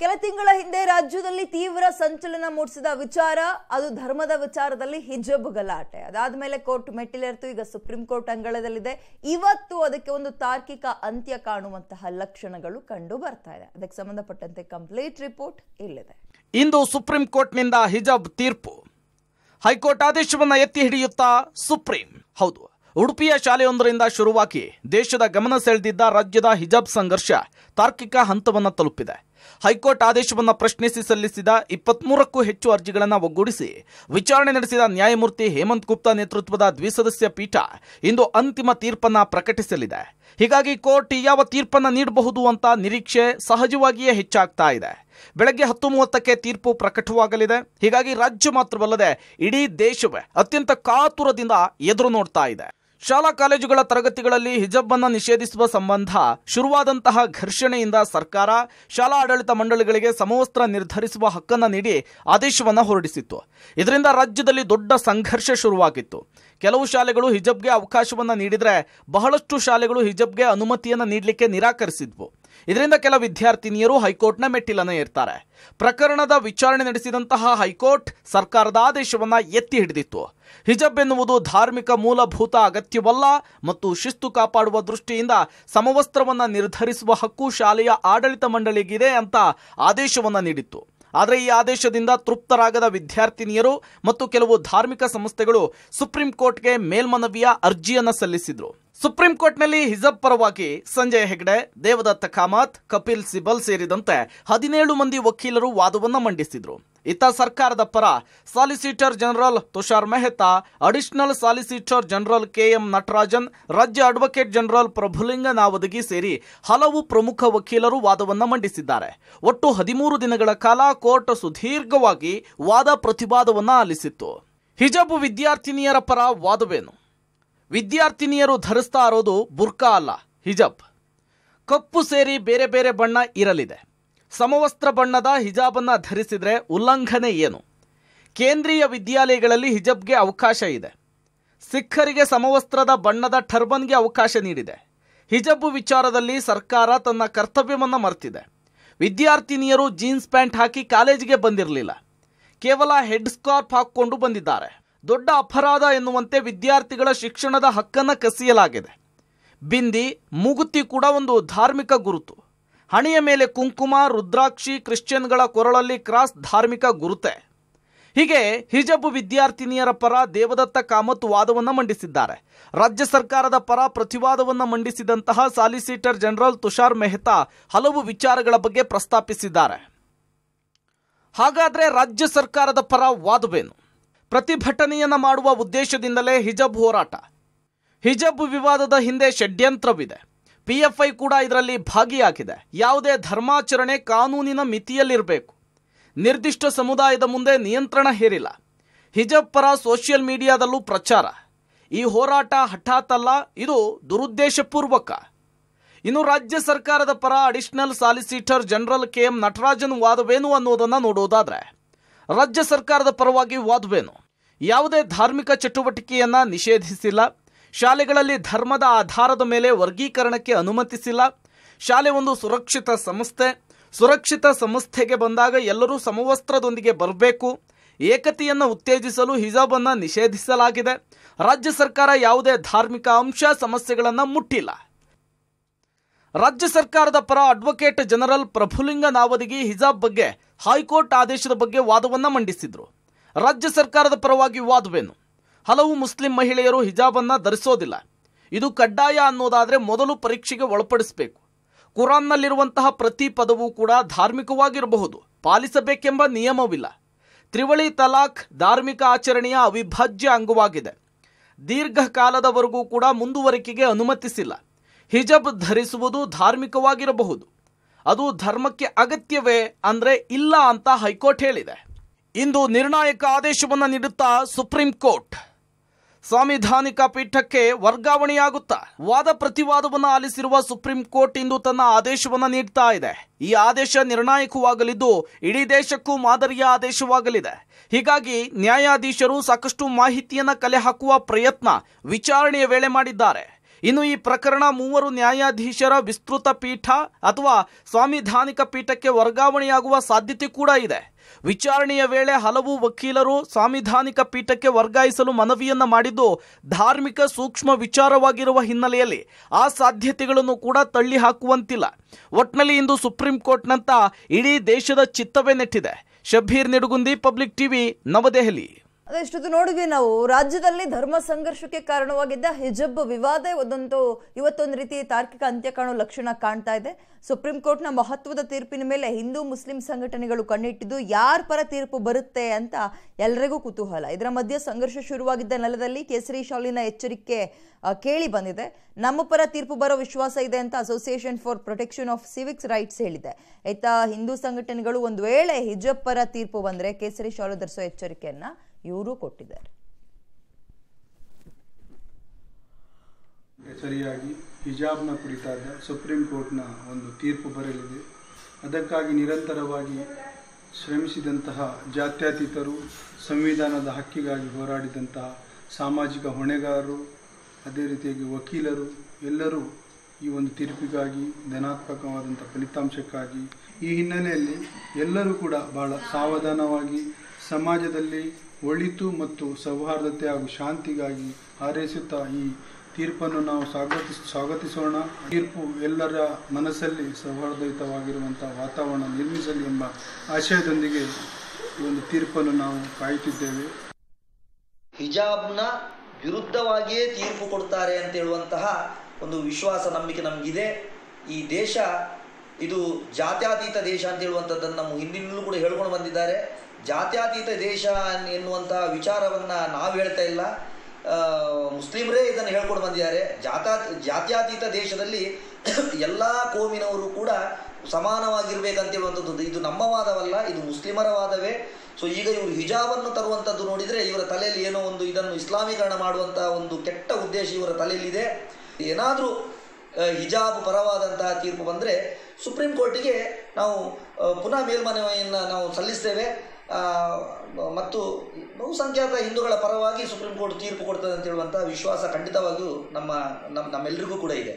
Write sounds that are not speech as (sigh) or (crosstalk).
ಕೆಲ ತಿಂಗಳ ಹಿಂದೆ ರಾಜ್ಯದಲ್ಲಿ ತೀವ್ರ ಸಂಚಲನ ಮೂಡಿಸಿದ ವಿಚಾರ ಅದು ಧರ್ಮದ ವಿಚಾರದಲ್ಲಿ ಹಿಜಬ್ ಗಲಾಟೆ ಅದಾದ ಮೇಲೆ ಕೋರ್ಟ್ ಮೆಟ್ಟಿಲೇರ್ತು ಈಗ ಸುಪ್ರೀಂ ಕೋರ್ಟ್ ಅಂಗಳದಲ್ಲಿದೆ ಇವತ್ತು ಅದಕ್ಕೆ ಒಂದು ತಾರ್ಕಿಕ ಅಂತ್ಯ ಕಾಣುವಂತಹ ಲಕ್ಷಣಗಳು ಕಂಡು ಬರ್ತಾ ಇದೆ ಅದಕ್ಕೆ ಸಂಬಂಧಪಟ್ಟಂತೆ ಕಂಪ್ಲೀಟ್ ರಿಪೋರ್ಟ್ ಇಲ್ಲಿದೆ ಇಂದು ಸುಪ್ರೀಂ ಕೋರ್ಟ್ನಿಂದ ಹಿಜಬ್ ತೀರ್ಪು ಹೈಕೋರ್ಟ್ ಆದೇಶವನ್ನು ಎತ್ತಿ ಹಿಡಿಯುತ್ತಾ ಸುಪ್ರೀಂ ಹೌದು ಉಡುಪಿಯ ಶಾಲೆಯೊಂದರಿಂದ ಶುರುವಾಗಿ ದೇಶದ ಗಮನ ಸೆಳೆದಿದ್ದ ರಾಜ್ಯದ ಹಿಜಾಬ್ ಸಂಘರ್ಷ ತಾರ್ಕಿಕ ಹಂತವನ್ನು ತಲುಪಿದೆ ಹೈಕೋರ್ಟ್ ಆದೇಶವನ್ನು ಪ್ರಶ್ನಿಸಿ ಸಲ್ಲಿಸಿದ ಇಪ್ಪತ್ಮೂರಕ್ಕೂ ಹೆಚ್ಚು ಅರ್ಜಿಗಳನ್ನು ಒಗ್ಗೂಡಿಸಿ ವಿಚಾರಣೆ ನಡೆಸಿದ ನ್ಯಾಯಮೂರ್ತಿ ಹೇಮಂತ್ ಗುಪ್ತಾ ನೇತೃತ್ವದ ದ್ವಿಸದಸ್ಯ ಪೀಠ ಇಂದು ಅಂತಿಮ ತೀರ್ಪನ್ನು ಪ್ರಕಟಿಸಲಿದೆ ಹೀಗಾಗಿ ಕೋರ್ಟ್ ಯಾವ ತೀರ್ಪನ್ನು ನೀಡಬಹುದು ಅಂತ ನಿರೀಕ್ಷೆ ಸಹಜವಾಗಿಯೇ ಹೆಚ್ಚಾಗ್ತಾ ಇದೆ ಬೆಳಗ್ಗೆ ಹತ್ತು ಮೂವತ್ತಕ್ಕೆ ತೀರ್ಪು ಪ್ರಕಟವಾಗಲಿದೆ ಹೀಗಾಗಿ ರಾಜ್ಯ ಮಾತ್ರವಲ್ಲದೆ ಇಡೀ ದೇಶವೇ ಅತ್ಯಂತ ಕಾತುರದಿಂದ ಎದುರು ನೋಡ್ತಾ ಇದೆ ಶಾಲಾ ಕಾಲೇಜುಗಳ ತರಗತಿಗಳಲ್ಲಿ ಹಿಜಬ್ ಅನ್ನು ನಿಷೇಧಿಸುವ ಸಂಬಂಧ ಶುರುವಾದಂತಹ ಘರ್ಷಣೆಯಿಂದ ಸರ್ಕಾರ ಶಾಲಾ ಆಡಳಿತ ಮಂಡಳಿಗಳಿಗೆ ಸಮವಸ್ತ್ರ ನಿರ್ಧರಿಸುವ ಹಕ್ಕನ್ನು ನೀಡಿ ಆದೇಶವನ್ನು ಹೊರಡಿಸಿತ್ತು ಇದರಿಂದ ರಾಜ್ಯದಲ್ಲಿ ದೊಡ್ಡ ಸಂಘರ್ಷ ಶುರುವಾಗಿತ್ತು ಕೆಲವು ಶಾಲೆಗಳು ಹಿಜಬ್ಗೆ ಅವಕಾಶವನ್ನು ನೀಡಿದರೆ ಬಹಳಷ್ಟು ಶಾಲೆಗಳು ಹಿಜಬ್ಗೆ ಅನುಮತಿಯನ್ನು ನೀಡಲಿಕ್ಕೆ ನಿರಾಕರಿಸಿದ್ವು ಇದರಿಂದ ಕೆಲ ವಿದ್ಯಾರ್ಥಿನಿಯರು ಹೈಕೋರ್ಟ್ನ ಮೆಟ್ಟಿಲನೇ ಇರ್ತಾರೆ ಪ್ರಕರಣದ ವಿಚಾರಣೆ ನಡೆಸಿದಂತಹ ಹೈಕೋರ್ಟ್ ಸರ್ಕಾರದ ಆದೇಶವನ್ನು ಎತ್ತಿ ಹಿಡಿದಿತ್ತು ಹಿಜಬ್ ಎನ್ನುವುದು ಧಾರ್ಮಿಕ ಮೂಲಭೂತ ಅಗತ್ಯವಲ್ಲ ಮತ್ತು ಶಿಸ್ತು ಕಾಪಾಡುವ ದೃಷ್ಟಿಯಿಂದ ಸಮವಸ್ತ್ರವನ್ನು ನಿರ್ಧರಿಸುವ ಹಕ್ಕು ಶಾಲೆಯ ಆಡಳಿತ ಮಂಡಳಿಗಿದೆ ಅಂತ ಆದೇಶವನ್ನು ನೀಡಿತ್ತು ಆದರೆ ಈ ಆದೇಶದಿಂದ ತೃಪ್ತರಾಗದ ವಿದ್ಯಾರ್ಥಿನಿಯರು ಮತ್ತು ಕೆಲವು ಧಾರ್ಮಿಕ ಸಂಸ್ಥೆಗಳು ಸುಪ್ರೀಂ ಕೋರ್ಟ್ಗೆ ಮೇಲ್ಮನವಿಯ ಅರ್ಜಿಯನ್ನು ಸಲ್ಲಿಸಿದರು ಸುಪ್ರೀಂ ಕೋರ್ಟ್ನಲ್ಲಿ ಹಿಜಬ್ ಪರವಾಗಿ ಸಂಜಯ್ ಹೆಗ್ಡೆ ದೇವದತ್ತ ಕಾಮತ್ ಕಪಿಲ್ ಸಿಬಲ್ ಸೇರಿದಂತೆ ಹದಿನೇಳು ಮಂದಿ ವಕೀಲರು ವಾದವನ್ನು ಮಂಡಿಸಿದ್ರು ಇತ್ತ ಸರ್ಕಾರದ ಪರ solicitor general Tushar Mehta additional solicitor general K M Natarajan ರಾಜ್ಯ ಅಡ್ವೊಕೇಟ್ ಜನರಲ್ ಪ್ರಭುಲಿಂಗ ನಾವದಗಿ ಸೇರಿ ಹಲವು ಪ್ರಮುಖ ವಕೀಲರು ವಾದವನ್ನು ಮಂಡಿಸಿದ್ದಾರೆ ಒಟ್ಟು ಹದಿಮೂರು ದಿನಗಳ ಕಾಲ ಕೋರ್ಟ್ ಸುದೀರ್ಘವಾಗಿ ವಾದ ಪ್ರತಿವಾದವನ್ನು ಆಲಿಸಿತ್ತು ಹಿಜಬ್ ವಿದ್ಯಾರ್ಥಿನಿಯರ ಪರ ವಾದವೇನು ವಿದ್ಯಾರ್ಥಿನಿಯರು ಧರಿಸ್ತಾ ಇರೋದು ಬುರ್ಕಾ ಅಲ್ಲ ಹಿಜಬ್ ಕಪ್ಪು ಸೇರಿ ಬೇರೆ ಬೇರೆ ಬಣ್ಣ ಇರಲಿದೆ ಸಮವಸ್ತ್ರ ಬಣ್ಣದ ಹಿಜಾಬನ್ನು ಧರಿಸಿದರೆ ಉಲ್ಲಂಘನೆ ಏನು ಕೇಂದ್ರೀಯ ವಿದ್ಯಾಲಯಗಳಲ್ಲಿ ಹಿಜಬ್ಗೆ ಅವಕಾಶ ಇದೆ ಸಿಖ್ಖರಿಗೆ ಸಮವಸ್ತ್ರದ ಬಣ್ಣದ ಟರ್ಬನ್ಗೆ ಅವಕಾಶ ನೀಡಿದೆ ಹಿಜಬ್ ವಿಚಾರದಲ್ಲಿ ಸರ್ಕಾರ ತನ್ನ ಕರ್ತವ್ಯವನ್ನು ಮರೆತಿದೆ ವಿದ್ಯಾರ್ಥಿನಿಯರು ಜೀನ್ಸ್ ಪ್ಯಾಂಟ್ ಹಾಕಿ ಕಾಲೇಜಿಗೆ ಬಂದಿರಲಿಲ್ಲ ಕೇವಲ ಹೆಡ್ ಸ್ಕಾರ್ಫ್ ಹಾಕ್ಕೊಂಡು ಬಂದಿದ್ದಾರೆ ದೊಡ್ಡ ಅಪರಾಧ ಎನ್ನುವಂತೆ ವಿದ್ಯಾರ್ಥಿಗಳ ಶಿಕ್ಷಣದ ಹಕ್ಕನ್ನು ಕಸಿಯಲಾಗಿದೆ ಬಿಂದಿ ಮೂಗುತಿ ಕೂಡ ಒಂದು ಧಾರ್ಮಿಕ ಗುರುತು ಹಣೆಯ ಮೇಲೆ ಕುಂಕುಮ ರುದ್ರಾಕ್ಷಿ ಕ್ರಿಶ್ಚಿಯನ್ಗಳ ಕೊರಳಲ್ಲಿ ಕ್ರಾಸ್ ಧಾರ್ಮಿಕ ಗುರುತೆ ಹೀಗೆ ಹಿಜಬ್ ವಿದ್ಯಾರ್ಥಿನಿಯರ ಪರ ದೇವದತ್ತ ಕಾಮತ್ ವಾದವನ್ನು ಮಂಡಿಸಿದ್ದಾರೆ ರಾಜ್ಯ ಸರ್ಕಾರದ ಪರ ಪ್ರತಿವಾದವನ್ನು ಮಂಡಿಸಿದಂತಹ ಸಾಲಿಸಿಟರ್ ಜನರಲ್ ತುಷಾರ್ ಮೆಹ್ತಾ ಹಲವು ವಿಚಾರಗಳ ಬಗ್ಗೆ ಪ್ರಸ್ತಾಪಿಸಿದ್ದಾರೆ ಹಾಗಾದರೆ ರಾಜ್ಯ ಸರ್ಕಾರದ ಪರ ವಾದವೇನು ಪ್ರತಿಭಟನೆಯನ್ನು ಮಾಡುವ ಉದ್ದೇಶದಿಂದಲೇ ಹಿಜಬ್ ಹೋರಾಟ ಹಿಜಬ್ ವಿವಾದದ ಹಿಂದೆ ಷಡ್ಯಂತ್ರವಿದೆ ಪಿಎಫ್ಐ ಕೂಡ ಇದರಲ್ಲಿ ಭಾಗಿಯಾಗಿದೆ ಯಾವುದೇ ಧರ್ಮಾಚರಣೆ ಕಾನೂನಿನ ಮಿತಿಯಲ್ಲಿರಬೇಕು ನಿರ್ದಿಷ್ಟ ಸಮುದಾಯದ ಮುಂದೆ ನಿಯಂತ್ರಣ ಹೇರಿಲ್ಲ ಹಿಜಬ್ ಪರ ಸೋಷಿಯಲ್ ಮೀಡಿಯಾದಲ್ಲೂ ಪ್ರಚಾರ ಈ ಹೋರಾಟ ಹಠಾತ್ ಅಲ್ಲ ಇದು ದುರುದ್ದೇಶಪೂರ್ವಕ ಇನ್ನು ರಾಜ್ಯ ಸರ್ಕಾರದ ಪರ additional solicitor general K M Natarajan ವಾದವೇನು ಅನ್ನೋದನ್ನು ನೋಡೋದಾದ್ರೆ ರಾಜ್ಯ ಸರ್ಕಾರದ ಪರವಾಗಿ ವಾದವೇನು ಯಾವುದೇ ಧಾರ್ಮಿಕ ಚಟುವಟಿಕೆಯನ್ನು ನಿಷೇಧಿಸಿಲ್ಲ ಶಾಲೆಗಳಲ್ಲಿ ಧರ್ಮದ ಆಧಾರದ ಮೇಲೆ ವರ್ಗೀಕರಣಕ್ಕೆ ಅನುಮತಿಸಿಲ್ಲ ಶಾಲೆ ಒಂದು ಸುರಕ್ಷಿತ ಸಂಸ್ಥೆ ಸುರಕ್ಷಿತ ಸಂಸ್ಥೆಗೆ ಬಂದಾಗ ಎಲ್ಲರೂ ಸಮವಸ್ತ್ರದೊಂದಿಗೆ ಬರಬೇಕು ಏಕತೆಯನ್ನು ಉತ್ತೇಜಿಸಲು ಹಿಜಾಬನ್ನು ನಿಷೇಧಿಸಲಾಗಿದೆ ರಾಜ್ಯ ಸರ್ಕಾರ ಯಾವುದೇ ಧಾರ್ಮಿಕ ಅಂಶ ಸಮಸ್ಯೆಗಳನ್ನು ಮುಟ್ಟಿಲ್ಲ ರಾಜ್ಯ ಸರ್ಕಾರದ ಪರ ಅಡ್ವೊಕೇಟ್ ಜನರಲ್ ಪ್ರಭುಲಿಂಗ ನಾವದಿಗಿ ಹಿಜಾಬ್ ಬಗ್ಗೆ ಹೈಕೋರ್ಟ್ ಆದೇಶದ ಬಗ್ಗೆ ವಾದವನ್ನು ಮಂಡಿಸಿದ್ರು ರಾಜ್ಯ ಸರ್ಕಾರದ ಪರವಾಗಿ ವಾದವೇನು ಹಲವು ಮುಸ್ಲಿಂ ಮಹಿಳೆಯರು ಹಿಜಾಬನ್ನು ಧರಿಸೋದಿಲ್ಲ ಇದು ಕಡ್ಡಾಯ ಅನ್ನೋದಾದರೆ ಮೊದಲು ಪರೀಕ್ಷೆಗೆ ಒಳಪಡಿಸಬೇಕು ಕುರಾನ್ನಲ್ಲಿರುವಂತಹ ಪ್ರತಿ ಪದವೂ ಕೂಡ ಧಾರ್ಮಿಕವಾಗಿರಬಹುದು ಪಾಲಿಸಬೇಕೆಂಬ ನಿಯಮವಿಲ್ಲ ತ್ರಿವಳಿ ತಲಾಖ್ ಧಾರ್ಮಿಕ ಆಚರಣೆಯ ಅವಿಭಾಜ್ಯ ಅಂಗವಾಗಿದೆ ದೀರ್ಘಕಾಲದವರೆಗೂ ಕೂಡ ಮುಂದುವರಿಕೆಗೆ ಅನುಮತಿಸಿಲ್ಲ ಹಿಜಬ್ ಧರಿಸುವುದು ಧಾರ್ಮಿಕವಾಗಿರಬಹುದು ಅದು ಧರ್ಮಕ್ಕೆ ಅಗತ್ಯವೇ ಅಂದರೆ ಇಲ್ಲ ಅಂತ ಹೈಕೋರ್ಟ್ ಹೇಳಿದೆ ಇಂದು ನಿರ್ಣಾಯಕ ಆದೇಶವನ್ನು ನೀಡುತ್ತಾ ಸುಪ್ರೀಂ ಕೋರ್ಟ್ ಸಾಂವಿಧಾನಿಕ ಪೀಠಕ್ಕೆ ವರ್ಗಾವಣೆಯಾಗುತ್ತಾ ವಾದ ಪ್ರತಿವಾದವನ್ನು ಆಲಿಸಿರುವ ಸುಪ್ರೀಂ ಕೋರ್ಟ್ ಇಂದು ತನ್ನ ಆದೇಶವನ್ನು ನೀಡ್ತಾ ಇದೆ ಈ ಆದೇಶ ನಿರ್ಣಾಯಕವಾಗಲಿದ್ದು ಇಡೀ ದೇಶಕ್ಕೂ ಮಾದರಿಯ ಆದೇಶವಾಗಲಿದೆ ಹೀಗಾಗಿ ನ್ಯಾಯಾಧೀಶರು ಸಾಕಷ್ಟು ಮಾಹಿತಿಯನ್ನು ಕಲೆ ಹಾಕುವ ಪ್ರಯತ್ನ ವಿಚಾರಣೆಯ ವೇಳೆ ಮಾಡಿದ್ದಾರೆ ಇನ್ನು ಈ ಪ್ರಕರಣ ಮೂವರು ನ್ಯಾಯಾಧೀಶರ ವಿಸ್ತೃತ ಪೀಠ ಅಥವಾ ಸಾಂವಿಧಾನಿಕ ಪೀಠಕ್ಕೆ ವರ್ಗಾವಣೆಯಾಗುವ ಸಾಧ್ಯತೆ ಕೂಡ ಇದೆ ವಿಚಾರಣೆಯ ವೇಳೆ ಹಲವು ವಕೀಲರು ಸಾಂವಿಧಾನಿಕ ಪೀಠಕ್ಕೆ ವರ್ಗಾಯಿಸಲು ಮನವಿಯನ್ನ ಮಾಡಿದ್ದು ಧಾರ್ಮಿಕ ಸೂಕ್ಷ್ಮ ವಿಚಾರವಾಗಿರುವ ಹಿನ್ನೆಲೆಯಲ್ಲಿ ಆ ಸಾಧ್ಯತೆಗಳನ್ನು ಕೂಡ ತಳ್ಳಿ ಹಾಕುವಂತಿಲ್ಲ ಒಟ್ನಲ್ಲಿ ಇಂದು ಸುಪ್ರೀಂ ಕೋರ್ಟ್ನಂತ ಇಡೀ ದೇಶದ ಚಿತ್ತವೇ ನೆಟ್ಟಿದೆ ಶಬ್ಬೀರ್ ನಿಡುಗುಂದಿ ಪಬ್ಲಿಕ್ ಟಿವಿ ನವದೆಹಲಿ ಅದೆಷ್ಟೊತ್ತು ನೋಡಿದ್ವಿ ನಾವು ರಾಜ್ಯದಲ್ಲಿ ಧರ್ಮ ಸಂಘರ್ಷಕ್ಕೆ ಕಾರಣವಾಗಿದ್ದ ಹಿಜಬ್ ವಿವಾದ ಒಂದೊಂದು ಇವತ್ತೊಂದು ರೀತಿ ತಾರ್ಕಿಕ ಅಂತ್ಯ ಕಾಣೋ ಲಕ್ಷಣ ಕಾಣ್ತಾ ಇದೆ ಸುಪ್ರೀಂ ಕೋರ್ಟ್ನ ಮಹತ್ವದ ತೀರ್ಪಿನ ಮೇಲೆ ಹಿಂದೂ ಮುಸ್ಲಿಂ ಸಂಘಟನೆಗಳು ಕಣ್ಣಿಟ್ಟಿದ್ದು ಯಾರ ಪರ ತೀರ್ಪು ಬರುತ್ತೆ ಅಂತ ಎಲ್ರಿಗೂ ಕುತೂಹಲ ಇದರ ಮಧ್ಯೆ ಸಂಘರ್ಷ ಶುರುವಾಗಿದ್ದ ನೆಲದಲ್ಲಿ ಕೇಸರಿ ಶಾಲಿನ ಎಚ್ಚರಿಕೆ ಕೇಳಿ ಬಂದಿದೆ ನಮ್ಮ ಪರ ತೀರ್ಪು ಬರೋ ವಿಶ್ವಾಸ ಇದೆ ಅಂತ association for protection of civics rights ಹೇಳಿದೆ ಆಯ್ತಾ ಹಿಂದೂ ಸಂಘಟನೆಗಳು ಒಂದು ವೇಳೆ ಹಿಜಬ್ ಪರ ತೀರ್ಪು ಬಂದರೆ ಕೇಸರಿ ಶಾಲು ಧರಿಸೋ ಎಚ್ಚರಿಕೆಯನ್ನು ಇವರು ಕೊಟ್ಟಿದ್ದಾರೆ ಸರಿಯಾಗಿ ಹಿಜಾಬ್ನ ಕುರಿತಾದ ಸುಪ್ರೀಂ ಕೋರ್ಟ್ನ ಒಂದು ತೀರ್ಪು ಬರಲಿದೆ ಅದಕ್ಕಾಗಿ ನಿರಂತರವಾಗಿ ಶ್ರಮಿಸಿದಂತಹ ಜಾತ್ಯತೀತರು ಸಂವಿಧಾನದ ಹಕ್ಕಿಗಾಗಿ ಹೋರಾಡಿದಂತಹ ಸಾಮಾಜಿಕ ಹೊಣೆಗಾರರು ಅದೇ ರೀತಿಯಾಗಿ ವಕೀಲರು ಎಲ್ಲರೂ ಈ ಒಂದು ತೀರ್ಪಿಗಾಗಿ ಧನಾತ್ಮಕವಾದಂಥ ಫಲಿತಾಂಶಕ್ಕಾಗಿ ಈ ಹಿನ್ನೆಲೆಯಲ್ಲಿ ಎಲ್ಲರೂ ಕೂಡ ಬಹಳ ಸಾವಧಾನವಾಗಿ ಸಮಾಜದಲ್ಲಿ ಒಳಿತು ಮತ್ತು ಸೌಹಾರ್ದತೆ ಹಾಗೂ ಶಾಂತಿಗಾಗಿ ಹಾರೈಸುತ್ತಾ ಈ ತೀರ್ಪನ್ನು ನಾವು ಸ್ವಾಗತಿಸ ಸ್ವಾಗತಿಸೋಣ ತೀರ್ಪು ಎಲ್ಲರ ಮನಸ್ಸಲ್ಲಿ ಸೌಹಾರ್ದಯುತವಾಗಿರುವಂತಹ ವಾತಾವರಣ ನಿರ್ಮಿಸಲಿ ಎಂಬ ಆಶಯದೊಂದಿಗೆ ಒಂದು ತೀರ್ಪನ್ನು ನಾವು ಕಾಯುತ್ತಿದ್ದೇವೆ ಹಿಜಾಬ್ನ ವಿರುದ್ಧವಾಗಿಯೇ ತೀರ್ಪು ಕೊಡ್ತಾರೆ ಅಂತ ಹೇಳುವಂತಹ ಒಂದು ವಿಶ್ವಾಸ ನಂಬಿಕೆ ನಮಗಿದೆ ಈ ದೇಶ ಇದು ಜಾತ್ಯಾತೀತ ದೇಶ ಅಂತ ಹೇಳುವಂಥದ್ದನ್ನು ನಮ್ಮ ಹಿಂದಿನಲ್ಲೂ ಕೂಡ ಹೇಳ್ಕೊಂಡು ಬಂದಿದ್ದಾರೆ ಜಾತ್ಯಾತೀತ ದೇಶ ಎನ್ನುವಂಥ ವಿಚಾರವನ್ನು ನಾವು ಹೇಳ್ತಾ ಇಲ್ಲ ಮುಸ್ಲಿಮರೇ ಇದನ್ನು ಹೇಳ್ಕೊಂಡು ಬಂದಿದ್ದಾರೆ ಜಾತಾ ಜಾತ್ಯಾತೀತ ದೇಶದಲ್ಲಿ (coughs) ಎಲ್ಲ ಕೋಮಿನವರು ಕೂಡ ಹೇಳುವಂಥದ್ದು ಇದು ನಮ್ಮ ವಾದವಲ್ಲ ಇದು ಮುಸ್ಲಿಮರ ವಾದವೇ ಸೊ ಈಗ ಇವರು ಹಿಜಾಬನ್ನು ತರುವಂಥದ್ದು ನೋಡಿದರೆ ಇವರ ತಲೆಯಲ್ಲಿ ಏನೋ ಒಂದು ಇದನ್ನು ಇಸ್ಲಾಮೀಕರಣ ಮಾಡುವಂಥ ಒಂದು ಕೆಟ್ಟ ಉದ್ದೇಶ ಇವರ ತಲೆಯಲ್ಲಿದೆ ಏನಾದರೂ ಹಿಜಾಬ್ ಪರವಾದಂತಹ ತೀರ್ಪು ಬಂದರೆ ಸುಪ್ರೀಂ ಕೋರ್ಟಿಗೆ ನಾವು ಪುನಃ ಮೇಲ್ಮನವಿಯನ್ನು ನಾವು ಸಲ್ಲಿಸ್ತೇವೆ ಮತ್ತು ಬಹುಸಂಖ್ಯಾತ ಹಿಂದೂಗಳ ಪರವಾಗಿ ಸುಪ್ರೀಂ ಕೋರ್ಟ್ ತೀರ್ಪು ಕೊಡ್ತದೆ ಅಂತ ಹೇಳುವಂಥ ವಿಶ್ವಾಸ ಖಂಡಿತವಾಗಿಯೂ ನಮ್ಮ ನಮ್ಮ ನಮ್ಮೆಲ್ಲರಿಗೂ ಕೂಡ ಇದೆ